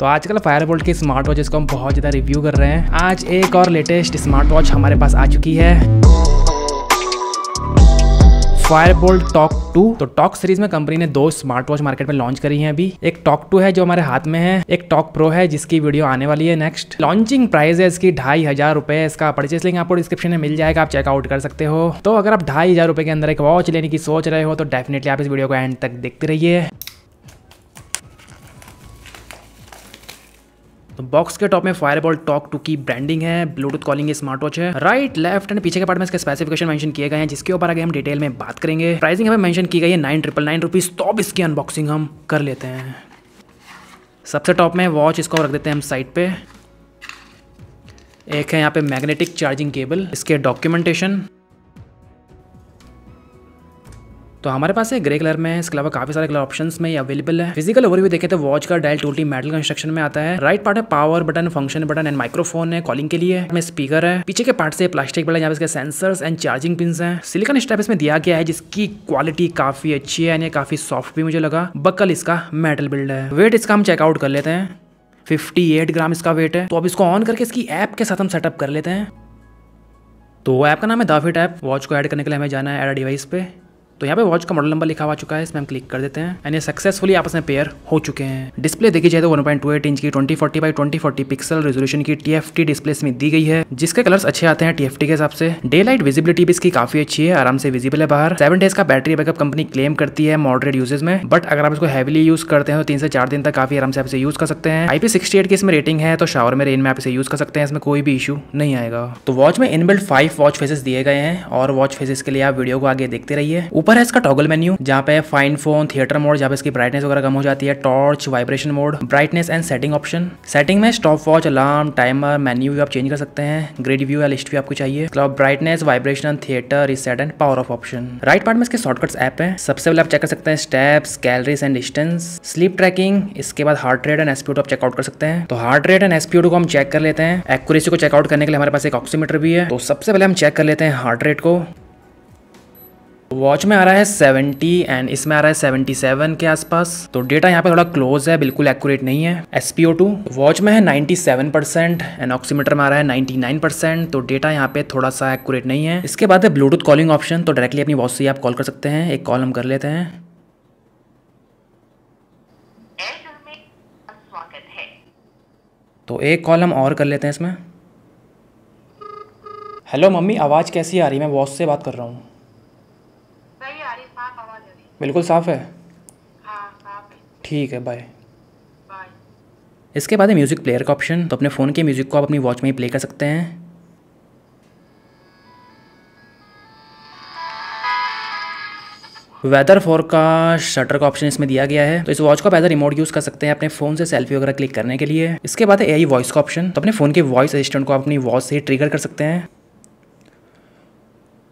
तो आजकल Fire Boltt की स्मार्ट वॉच इसको हम बहुत ज़्यादा रिव्यू कर रहे हैं आज एक और लेटेस्ट स्मार्ट वॉच हमारे पास आ चुकी है फायर बोल्ट टॉक टू तो टॉक सीरीज में कंपनी ने दो स्मार्ट वॉच मार्केट में लॉन्च करी है अभी एक टॉक टू है जो हमारे हाथ में है एक टॉक प्रो है जिसकी वीडियो आने वाली है नेक्स्ट लॉन्चिंग प्राइस है इसकी ढाई हजार रुपए इसका परचेस लिंक आपको डिस्क्रिप्शन में मिल जाएगा आप चेकआउट कर सकते हो तो अगर आप ढाई हजार रुपए के अंदर एक वॉच लेने की सोच रहे हो तो डेफिनेटली आप इस वीडियो को एंड तक देखते रहिए तो बॉक्स के टॉप में फायर बॉल टॉक टू की ब्रांडिंग है ब्लूटूथ कॉलिंग स्मार्ट वॉच है राइट लेफ्ट एंड पीछे के पार्ट में इसके स्पेसिफिकेशन मेंशन किए गए हैं जिसके ऊपर आगे हम डिटेल में बात करेंगे प्राइसिंग हमें मेंशन की गई है नाइन ट्रिपल नाइन रुपीज़ तो अब इसकी अनबॉक्सिंग हम कर लेते हैं सबसे टॉप में वॉच इसको रख देते हैं हम साइड पे एक है यहाँ पे मैग्नेटिक चार्जिंग केबल इसके डॉक्यूमेंटेशन तो हमारे पास है ग्रे कलर में इसके अलावा काफी सारे कलर ऑप्शन में अवेलेबल है फिजिकल भी देखे तो वॉच का डायल टोटी मेटल कंस्ट्रक्शन में आता है राइट पार्ट है power button function button and microphone है कॉलिंग के लिए में स्पीकर है पीछे के पार्ट से प्लास्टिक बड़ा यहाँ पे इसके सेंसर्स एंड चार्जिंग पिन है सिलिकन स्टेप इसमें दिया गया है जिसकी क्वालिटी काफी अच्छी है यानी काफी सॉफ्ट भी मुझे लगा बकल इसका मेटल बिल्ड है वेट इसका हम चेकआउट कर लेते हैं 58 ग्राम इसका वेट है तो अब इसको ऑन करके इसकी ऐप के साथ हम सेटअप कर लेते हैं तो ऐप का नाम है दाफिट ऐप वॉच को ऐड करने के लिए हमें जाना है एड डिवाइस पे तो यहाँ पे वॉच का मॉडल नंबर लिखा हुआ चुका है इसमें हम क्लिक कर देते हैं ये सक्सेसफुली आपस में पेयर हो चुके हैं डिस्प्ले देखी जाए तो one point two eight inch की twenty forty by twenty forty pixel resolution की टीएफटी डिस्प्ले इसमें दी गई है जिसके कलर्स अच्छे आते हैं टीएफटी के हिसाब से डे लाइट विजिबिलिटी भी इसकी काफी अच्छी है आराम से विजिबल है बाहर सेवन डेज का बैटरी बैकअप कंपनी क्लेम करती है मॉडरेट यूजेज में बट अगर आप इसको हैवीली यूज करते हैं तो तीन से चार दिन तक काफी आराम से आप इसे यूज कर सकते हैं आईपी सिक्सटी एट की इसमें रेटिंग है तो शावर में रेन में आप इसे यूज कर सकते हैं इसमें कोई भी इशू नहीं आएगा तो वॉच में इनबिल्ड फाइव वॉच फेसेस दिए गए हैं और वॉच फेसेस के लिए आप वीडियो को आगे देखते रहिए ऊपर ऊपर है इसका टॉगल मेन्यू जहाँ पे फाइन फोन थिएटर मोड जहाँ पे इसकी ब्राइटनेस वगैरह कम हो जाती है torch vibration mode brightness and setting option setting में stop watch alarm timer menu भी आप चेंज कर सकते हैं ग्रेड व्यू या लिस्ट भी आपको चाहिए brightness vibration theatre reset and power off option right part में इसके शॉर्टकट्स ऐप है सबसे पहले आप चेक कर सकते हैं steps calories and distance sleep tracking इसके बाद हार्ट रेट एंड एसप्यूट आप चेकआउट कर सकते हैं तो हार्ट रेट एंड एसप्यूट को हम चेक कर लेते हैं एक्यूरेसी को चेकआउट करने के लिए हमारे पास एक ऑक्सीमीटर भी है तो सबसे पहले हम चेक कर लेते हैं हार्ट रेट को वॉच में आ रहा है 70 एंड इसमें आ रहा है 77 के आसपास तो डेटा यहाँ पे थोड़ा क्लोज है बिल्कुल एक्यूरेट नहीं है S P O two watch में है 97 परसेंट एंड ऑक्सीमीटर में आ रहा है 99 परसेंट तो डेटा यहाँ पे थोड़ा सा एक्यूरेट नहीं है इसके बाद है ब्लूटूथ कॉलिंग ऑप्शन तो डायरेक्टली अपनी वॉच से आप कॉल कर सकते हैं एक कॉल हम कर लेते हैं तो एक कॉल हम और कर लेते हैं इसमें हेलो मम्मी आवाज़ कैसी आ रही है मैं वॉच से बात कर रहा हूँ बिल्कुल हाँ, साफ है ठीक है बाय इसके बाद है म्यूज़िक प्लेयर का ऑप्शन तो अपने फ़ोन के म्यूज़िक को आप अपनी वॉच में ही प्ले कर सकते हैं वेदर का शटर का ऑप्शन इसमें दिया गया है तो इस वॉच आप एज रिमोट यूज़ कर सकते हैं अपने फोन से सेल्फी वगैरह क्लिक करने के लिए इसके बाद है एआई वॉइस का ऑप्शन तो अपने फोन के वॉइस असिस्टेंट को अपनी वॉच से ट्रिगर कर सकते हैं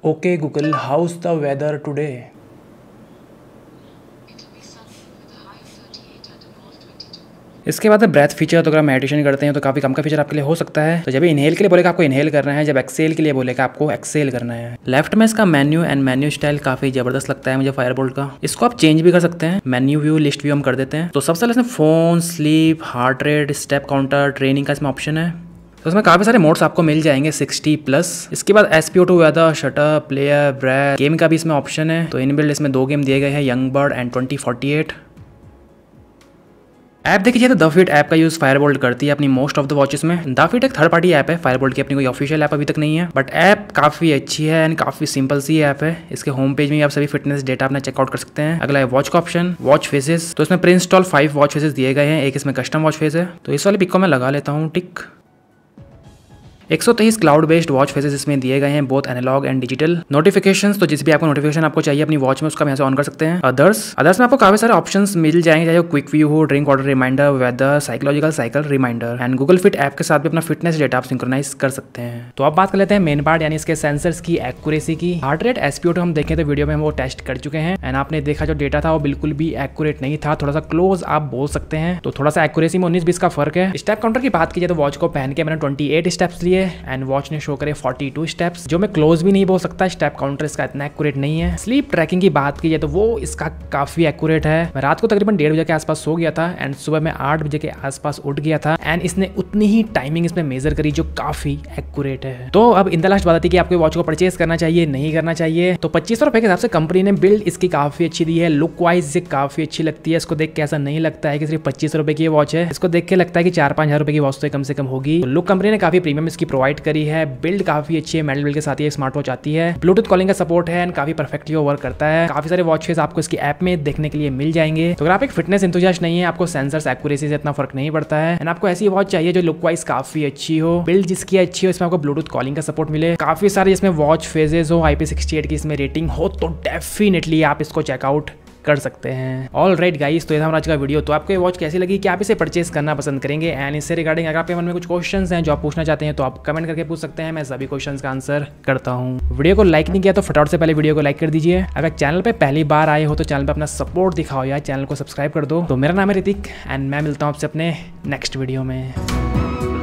Google how is the weather today इसके बाद ब्रेथ फीचर तो अगर मेडिटेशन करते हैं तो काफ़ी कम का फीचर आपके लिए हो सकता है तो जब इनहेल के लिए बोलेगा आपको इनहेल करना है जब एक्सेल के लिए बोलेगा आपको एक्सेल करना है लेफ्ट में इसका मेन्यू एंड मेन्यू स्टाइल काफ़ी जबरदस्त लगता है मुझे फायरबोल्ट का इसको आप चेंज भी कर सकते हैं मेन्यू व्यू लिस्ट व्यू हम कर देते हैं तो सबसे पहले phone sleep heart rate step counter training का इसमें ऑप्शन है तो इसमें काफ़ी सारे मोड्स आपको मिल जाएंगे 60 प्लस इसके बाद S P O two weather shutter player brad game का भी इसमें ऑप्शन है तो इनबिल्ड इसमें दो गेम दिए गए हैं young bird and twenty forty eight app देखी जाए तो दफिट ऐप का यूज़ फायरबोल्ट करती है अपनी मोस्ट ऑफ द वॉचेस में दफिट एक थर्ड पार्टी ऐप है फायरबोल्ट की अपनी कोई ऑफिशियल ऐप अभी तक नहीं है बट ऐप काफ़ी अच्छी है एंड काफ़ी सिंपल सी ऐप है इसके होम पेज में आप सभी फिटनेस डेटा अपना चेकआउट कर सकते हैं अगला है वॉच का ऑप्शन वॉच फेसेस तो इसमें प्रिंस्टॉल फाइव वॉच फेसेस दिए गए हैं एक इसमें कस्टम वॉच फेस है तो इस वाले पिक को मैं लगा लेता हूँ टिक एक क्लाउड बेस्ड वॉच फेसेस इसमें दिए गए हैं both analog and digital notification तो जिस भी आपको नोटिफिकेशन आपको चाहिए अपनी वॉच में उसका यहाँ से ऑन कर सकते हैं अदर्स अदर्स में आपको काफी सारे ऑप्शन मिल जाएंगे चाहे क्विक व्यू हो drink order reminder weather psychological cycle reminder and Google Fit app के साथ भी अपना फिटनेस डेटा आप सिंक्रोनाइज कर सकते हैं तो आप बात कर लेते हैं मेन पार्ट यानी इसके सेंसर्स की एक्यूरेसी की हार्ट रेट एसपीओ हम देखें तो वीडियो में हम वो टेस्ट कर चुके हैं एंड आपने देखा जो डेटा था वो बिल्कुल भी एक्यूरेट नहीं था थोड़ा सा क्लोज आप बोल सकते हैं तो थोड़ा सा एक्यूरेसी में उन्नीस बीस का फर्क है स्टेप काउंटर की बात की जाए तो वॉच को पहन के मैंने ट्वेंटी स्टेप्स लिए है एंड वॉच ने शो करे 42 स्टेप्स जो मैं क्लोज भी नहीं बोल सकता स्टेप काउंटर इसका इतना एक्यूरेट नहीं है स्लीप ट्रैकिंग की बात की जाए तो वो इसका काफी एक्यूरेट है मैं रात को तकरीबन डेढ़ बजे के आसपास सो गया था एंड सुबह में आठ बजे के आसपास उठ गया था एंड इसने उतनी ही टाइमिंग इसमें मेजर करी जो काफी एक्यूरेट है तो अब इन द लास्ट बात आती है कि आपको वॉच को परचेज करना चाहिए नहीं करना चाहिए तो पच्चीस रुपए के हिसाब से कंपनी ने बिल्ड इसकी काफी अच्छी दी है लुक वाइज ये काफी अच्छी लगती है इसको देख के ऐसा नहीं लगता है कि सिर्फ पच्चीस रुपए की वॉच है इसको देख के लगता है कि चार पांच हजार रुपए की वॉच तो कम से कम होगी तो लुक कंपनी ने काफी प्रीमियम इसकी प्रोवाइड करी है बिल्ड काफी अच्छी है मेटल बिल्ड के साथ ये स्मार्ट वॉच आती है ब्लूटूथ कॉलिंग का सपोर्ट है एंड काफी परफेक्टली वर्क करता है काफी सारे वॉचेस आपको इसकी ऐप में देखने के लिए मिल जाएंगे तो अगर आप एक फिटनेस इंतजाज नहीं है आपको सेंसर एक्यूरेसी से इतना फर्क नहीं पड़ता है एंड आपको ऐसी वॉच चाहिए जो लुक वाइज काफी अच्छी हो बिल्ड जिसकी अच्छी हो इसमें आपको ब्लूटूथ कॉलिंग का सपोर्ट मिले काफी सारे इसमें वॉच फेजेस हो आईपी की इसमें रेटिंग हो तो डेफिनेटली आप इसको चेकआउट कर सकते हैं ऑल राइट गाइस तो ये था हमारा आज का वीडियो तो आपको ये वॉच कैसी लगी कि आप इसे परचेस करना पसंद करेंगे एंड इससे रिगार्डिंग अगर आपके मन में कुछ क्वेश्चन हैं जो आप पूछना चाहते हैं तो आप कमेंट करके पूछ सकते हैं मैं सभी क्वेश्चन का आंसर करता हूँ वीडियो को लाइक नहीं किया तो फटाउट से पहले वीडियो को लाइक कर दीजिए अगर चैनल पर पहली बार आए हो तो चैनल पर अपना सपोर्ट दिखाओ या चैनल को सब्सक्राइब कर दो तो मेरा नाम है ऋतिक एंड मैं मिलता हूँ आपसे अपने नेक्स्ट वीडियो में